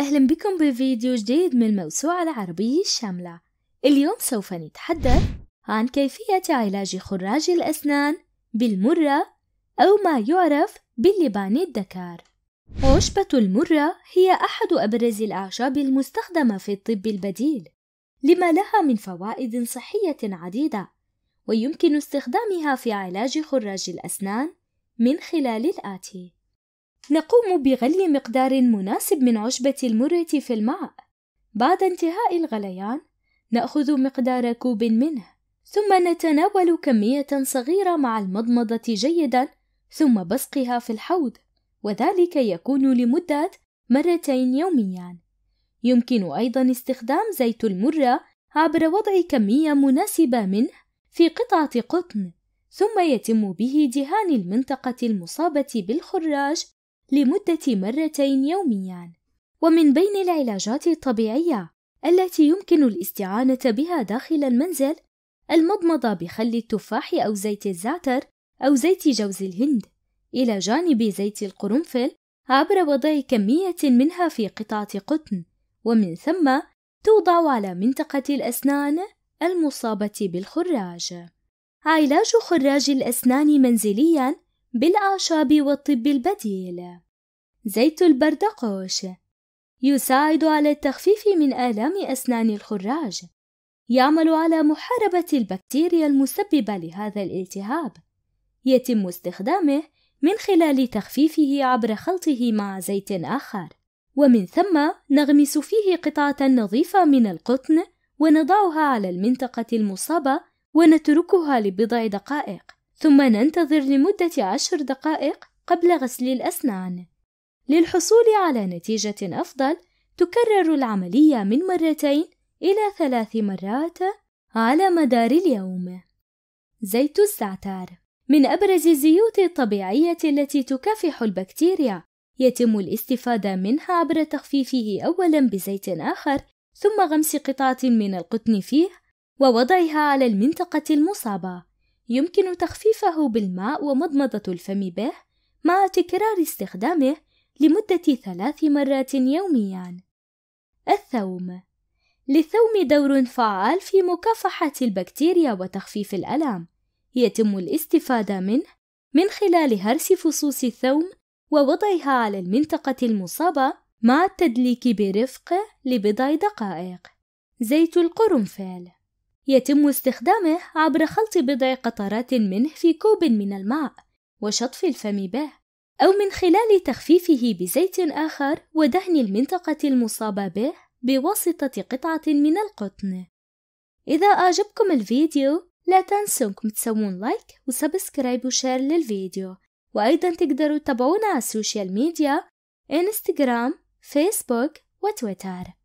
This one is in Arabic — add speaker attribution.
Speaker 1: أهلا بكم بفيديو جديد من الموسوعة العربية الشاملة اليوم سوف نتحدث عن كيفية علاج خراج الأسنان بالمرة أو ما يعرف باللبان الدكار عشبة المرة هي أحد أبرز الأعشاب المستخدمة في الطب البديل لما لها من فوائد صحية عديدة ويمكن استخدامها في علاج خراج الأسنان من خلال الآتي نقوم بغلي مقدار مناسب من عشبة المرة في الماء بعد انتهاء الغليان نأخذ مقدار كوب منه ثم نتناول كمية صغيرة مع المضمضة جيدا ثم بصقها في الحوض وذلك يكون لمدة مرتين يوميا يمكن أيضا استخدام زيت المرة عبر وضع كمية مناسبة منه في قطعة قطن ثم يتم به دهان المنطقة المصابة بالخراج لمدة مرتين يومياً، ومن بين العلاجات الطبيعية التي يمكن الاستعانة بها داخل المنزل المضمضة بخل التفاح أو زيت الزعتر أو زيت جوز الهند، إلى جانب زيت القرنفل عبر وضع كمية منها في قطعة قطن، ومن ثم توضع على منطقة الأسنان المصابة بالخراج. علاج خراج الأسنان منزليًا بالأعشاب والطب البديل زيت البردقوش يساعد على التخفيف من آلام أسنان الخراج يعمل على محاربة البكتيريا المسببة لهذا الالتهاب يتم استخدامه من خلال تخفيفه عبر خلطه مع زيت آخر ومن ثم نغمس فيه قطعة نظيفة من القطن ونضعها على المنطقة المصابة ونتركها لبضع دقائق ثم ننتظر لمدة عشر دقائق قبل غسل الأسنان للحصول على نتيجة أفضل تكرر العملية من مرتين إلى ثلاث مرات على مدار اليوم زيت الزعتر من أبرز الزيوت الطبيعية التي تكافح البكتيريا يتم الاستفادة منها عبر تخفيفه أولا بزيت آخر ثم غمس قطعة من القطن فيه ووضعها على المنطقة المصابة يمكن تخفيفه بالماء ومضمضة الفم به مع تكرار استخدامه لمدة ثلاث مرات يوميًا. الثوم للثوم دور فعال في مكافحة البكتيريا وتخفيف الألم. يتم الاستفادة منه من خلال هرس فصوص الثوم ووضعها على المنطقة المصابة مع التدليك برفق لبضع دقائق. زيت القرنفل يتم استخدامه عبر خلط بضع قطرات منه في كوب من الماء وشطف الفم به أو من خلال تخفيفه بزيت آخر ودهن المنطقة المصابة به بواسطة قطعة من القطن إذا أعجبكم الفيديو لا تنسوا انكم تسوون لايك وسبسكرايب وشير للفيديو وأيضا تقدروا تتابعونا على السوشيال ميديا إنستغرام فيسبوك وتويتر